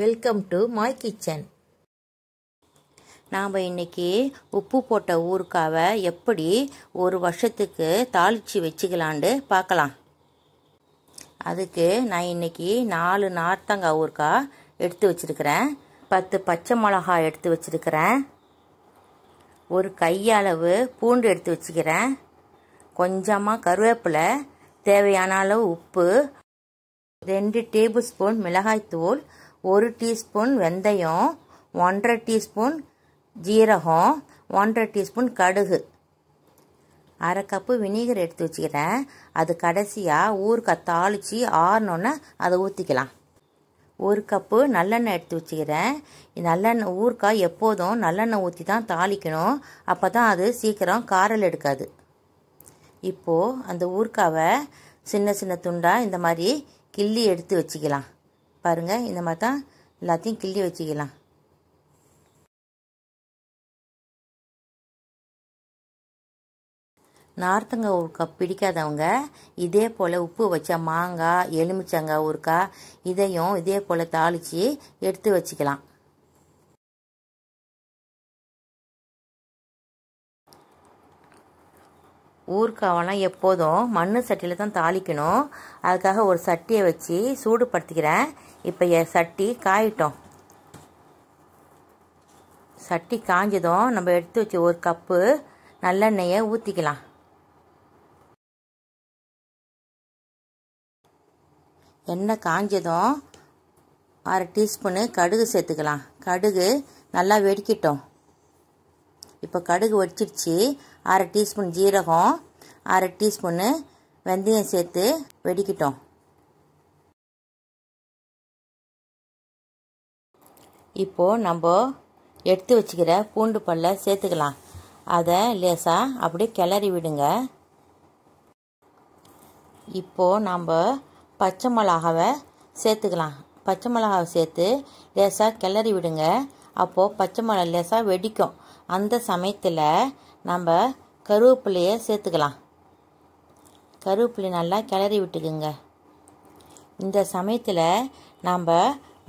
welcome to Mai kitchen நாம் இன்றைக்கி உப்பு போட்ட ஊறுக்காவை எப்படி ஒரு வருஷத்துக்கு தாளித்து வச்சுக்கலான்னு பார்க்கலாம் அதுக்கு நான் இன்றைக்கி நாலு நார்த்தங்காய் ஊறுக்காய் எடுத்து வச்சுருக்கிறேன் பத்து பச்சை மிளகாய் எடுத்து வச்சுருக்கிறேன் ஒரு கையளவு பூண்டு எடுத்து வச்சுக்கிறேன் கொஞ்சமாக கருவேப்பிலை தேவையான அளவு உப்பு ரெண்டு டேபிள் ஸ்பூன் மிளகாய்த்தூள் ஒரு டீஸ்பூன் வெந்தயம் ஒன்றரை டீஸ்பூன் ஜீரகம் ஒன்றரை டீஸ்பூன் கடுகு அரை கப்பு வினிகர் எடுத்து வச்சுக்கிறேன் அது கடைசியாக ஊறுக்காய் தாளித்து ஆறினோன்னே அதை ஊற்றிக்கலாம் ஒரு கப்பு நல்லெண்ணெய் எடுத்து வச்சுக்கிறேன் நல்லெண்ணெய் ஊறுக்காய் எப்போதும் நல்லெண்ணெய் ஊற்றி தான் தாளிக்கணும் அப்போ தான் அது சீக்கிரம் காரல் எடுக்காது இப்போது அந்த ஊறுக்காவை சின்ன சின்ன துண்டாக இந்த மாதிரி கிள்ளி எடுத்து வச்சுக்கலாம் பாருங்கள் இந்த மாதிரி தான் எல்லாத்தையும் கிள்ளி வச்சுக்கலாம் நார்த்தங்க ஊருக்கா பிடிக்காதவங்க இதே போல் உப்பு வச்ச மாங்காய் எலுமிச்சங்காய் ஊறுக்காய் இதையும் இதே போல் தாளித்து எடுத்து வச்சுக்கலாம் ஊறுக்காவெல்லாம் எப்போதும் மண் சட்டியில் தான் தாளிக்கணும் அதுக்காக ஒரு சட்டியை வச்சு சூடுபடுத்திக்கிறேன் இப்போ என் சட்டி காயிட்டோம் சட்டி காஞ்சதும் நம்ம எடுத்து வச்சு ஒரு கப்பு நல்லெண்ணெயை ஊற்றிக்கலாம் எண்ணெய் காஞ்சதும் அரை டீஸ்பூனு கடுகு சேர்த்துக்கலாம் கடுகு நல்லா வெடிக்கிட்டோம் இப்போ கடுகு வடிச்சிருச்சு அரை டீஸ்பூன் ஜீரகம் அரை டீஸ்பூனு வெந்தயம் சேர்த்து வெடிக்கிட்டோம் இப்போது நம்ம எடுத்து வச்சுக்கிற பூண்டு பல்ல சேர்த்துக்கலாம் அதை லேசாக அப்படியே கிளறி விடுங்க இப்போது நம்ம பச்சை மிளகாவை சேர்த்துக்கலாம் பச்சை மிளகாவை சேர்த்து லேசாக கிளறி விடுங்க அப்போது பச்சை மிளகா லேசாக வெடிக்கும் அந்த சமயத்தில் நம்ம கருவேப்பிலையை சேர்த்துக்கலாம் கருவேப்பிலை நல்லா கிளறி விட்டுக்குங்க இந்த சமயத்தில் நம்ம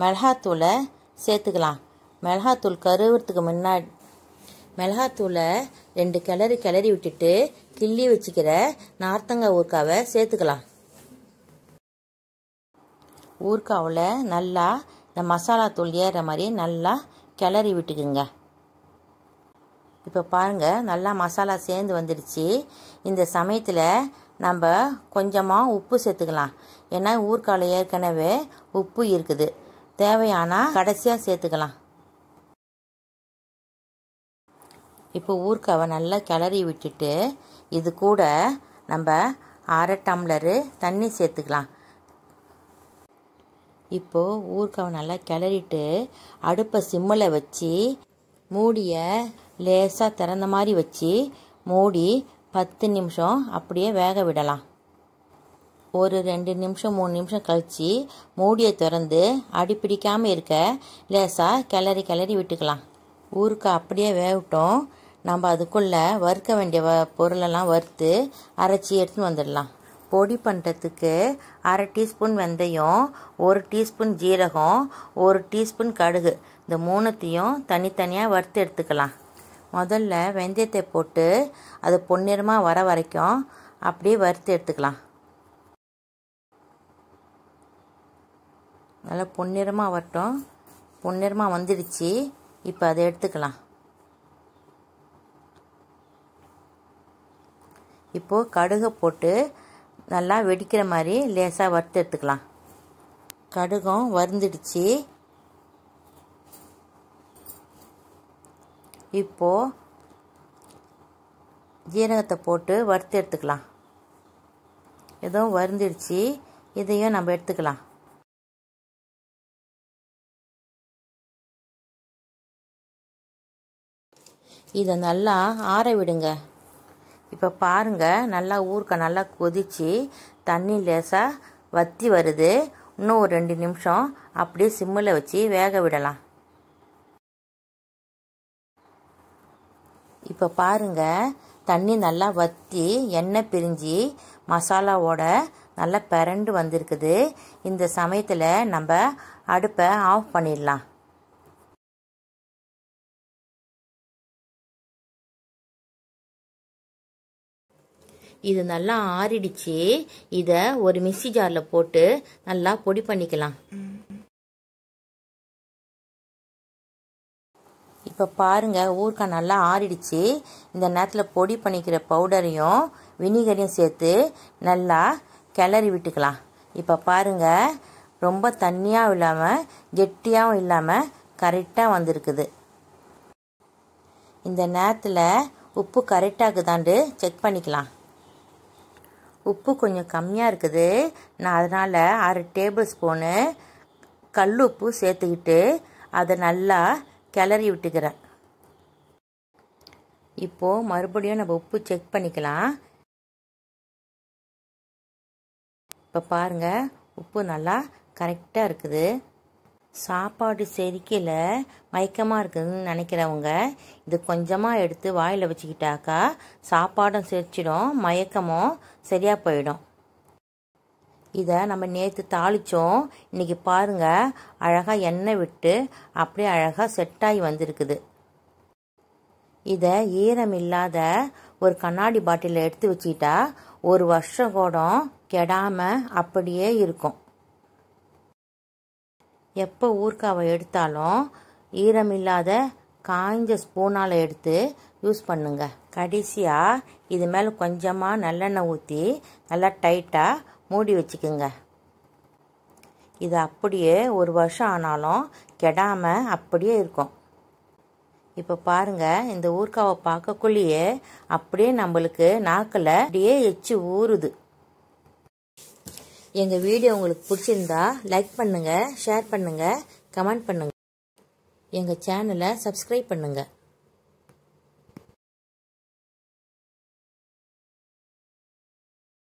மிளகாத்தூளை சேர்த்துக்கலாம் மிளகாத்தூள் கருவுறதுக்கு முன்னாடி மிளகாத்தூளை ரெண்டு கிளறி கிளறி விட்டுட்டு கிள்ளி வச்சுக்கிற நார்த்தங்காய் ஊறுக்காவை சேர்த்துக்கலாம் ஊறுக்காவில் நல்லா இந்த மசாலா தூள் ஏற மாதிரி நல்லா கிளறி விட்டுக்குங்க இப்போ பாருங்கள் நல்லா மசாலா சேர்ந்து வந்துடுச்சு இந்த சமயத்தில் நம்ம கொஞ்சமாக உப்பு சேர்த்துக்கலாம் ஏன்னா ஊர்க்கால ஏற்கனவே உப்பு இருக்குது தேவையானால் கடைசியாக சேர்த்துக்கலாம் இப்போ ஊர்க்காவை நல்லா கிளறி விட்டுட்டு இது கூட நம்ம அரை டம்ளரு தண்ணி சேர்த்துக்கலாம் இப்போது ஊர்க்காவை நல்லா கிளறிட்டு அடுப்பை சிம்மில் வச்சு மூடிய லேசாக திறந்த மாதிரி வச்சு மூடி பத்து நிமிஷம் அப்படியே வேக விடலாம் ஒரு ரெண்டு நிமிஷம் மூணு நிமிஷம் கழித்து மூடியை திறந்து அடி பிடிக்காமல் இருக்க லேசாக கிளறி கிளறி விட்டுக்கலாம் ஊருக்கு அப்படியே வேகட்டும் நம்ம அதுக்குள்ளே வறுக்க வேண்டிய வ பொருளெல்லாம் வறுத்து அரைச்சி எடுத்துன்னு வந்துடலாம் பொடி பண்ணுறதுக்கு அரை டீஸ்பூன் வெந்தயம் ஒரு டீஸ்பூன் ஜீரகம் ஒரு டீஸ்பூன் கடுகு இந்த மூணுத்தையும் தனித்தனியாக வறுத்து எடுத்துக்கலாம் முதல்ல வெந்தயத்தை போட்டு அது பொன்னிறமாக வர வரைக்கும் அப்படியே வறுத்து எடுத்துக்கலாம் நல்லா பொன்னிறமாக வரட்டும் பொன்னிறமாக வந்துடுச்சு இப்போ அதை எடுத்துக்கலாம் இப்போது கடுகை போட்டு நல்லா வெடிக்கிற மாதிரி லேசாக வறுத்து எடுத்துக்கலாம் கடுகும் வருந்துடுச்சு இப்போது ஜீரகத்தை போட்டு வறுத்து எடுத்துக்கலாம் ஏதோ வருந்திடுச்சு இதையும் நம்ம எடுத்துக்கலாம் இதை நல்லா ஆற விடுங்க இப்போ பாருங்கள் நல்லா ஊறுக்க நல்லா கொதித்து தண்ணி லேசாக வற்றி வருது இன்னும் ஒரு ரெண்டு நிமிஷம் அப்படியே சிம்மில் வச்சு வேக விடலாம் இப்போ பாருங்க தண்ணி நல்லா வற்றி எண்ணெய் பிரிஞ்சு மசாலாவோட நல்லா பிறண்டு வந்திருக்குது இந்த சமயத்தில் நம்ம அடுப்பை ஆஃப் பண்ணிடலாம் இது நல்லா ஆறிடுச்சு இதை ஒரு மிக்சி ஜாரில் போட்டு நல்லா பொடி பண்ணிக்கலாம் இப்போ பாருங்கள் ஊறுக்காய் நல்லா ஆறிடுச்சு இந்த நேரத்தில் பொடி பண்ணிக்கிற பவுடரையும் வினிகரையும் சேர்த்து நல்லா கிளறி விட்டுக்கலாம் இப்போ பாருங்கள் ரொம்ப தண்ணியாகவும் இல்லாமல் கெட்டியாகவும் இல்லாமல் கரெக்டாக வந்திருக்குது இந்த நேரத்தில் உப்பு கரெக்டாக இருக்குதாண்டு செக் பண்ணிக்கலாம் உப்பு கொஞ்சம் கம்மியாக இருக்குது நான் அதனால் ஆறு டேபிள் ஸ்பூனு கல் உப்பு சேர்த்துக்கிட்டு அதை நல்லா கிளறி விட்டுக்கிறேன் இப்போ மறுபடியும் நம்ம உப்பு செக் பண்ணிக்கலாம் இப்போ பாருங்கள் உப்பு நல்லா கரெக்டாக இருக்குது சாப்பாடு செரிக்கல மயக்கமாக இருக்குதுன்னு நினைக்கிறவங்க இது கொஞ்சமாக எடுத்து வாயில் வச்சுக்கிட்டாக்கா சாப்பாடும் செரிச்சிடும் மயக்கமும் சரியாக போயிடும் இதை நம்ம நேற்று தாளித்தோம் இன்றைக்கி பாருங்கள் அழகாக எண்ணெய் விட்டு அப்படியே அழகாக செட்டாகி வந்திருக்குது இதை ஈரம் இல்லாத ஒரு கண்ணாடி பாட்டிலில் எடுத்து வச்சுக்கிட்டா ஒரு வருஷம் கூட கெடாமல் அப்படியே இருக்கும் எப்போ ஊர்காவை எடுத்தாலும் ஈரம் இல்லாத காய்ஞ்ச ஸ்பூனால் எடுத்து யூஸ் பண்ணுங்கள் கடைசியாக இது மேலே கொஞ்சமாக நல்லெண்ணெய் ஊற்றி நல்லா டைட்டாக மூடி வச்சுக்கோங்க இது அப்படியே ஒரு வருஷம் ஆனாலும் கெடாமல் அப்படியே இருக்கும் இப்போ பாருங்கள் இந்த ஊர்காவை பார்க்கக்குள்ளேயே அப்படியே நம்மளுக்கு நாக்கில் அப்படியே எச்சு ஊறுது எங்கள் வீடியோ உங்களுக்கு பிடிச்சிருந்தா லைக் பண்ணுங்கள் ஷேர் பண்ணுங்கள் கமெண்ட் பண்ணுங்கள் எங்கள் சேனலை சப்ஸ்கிரைப் பண்ணுங்கள்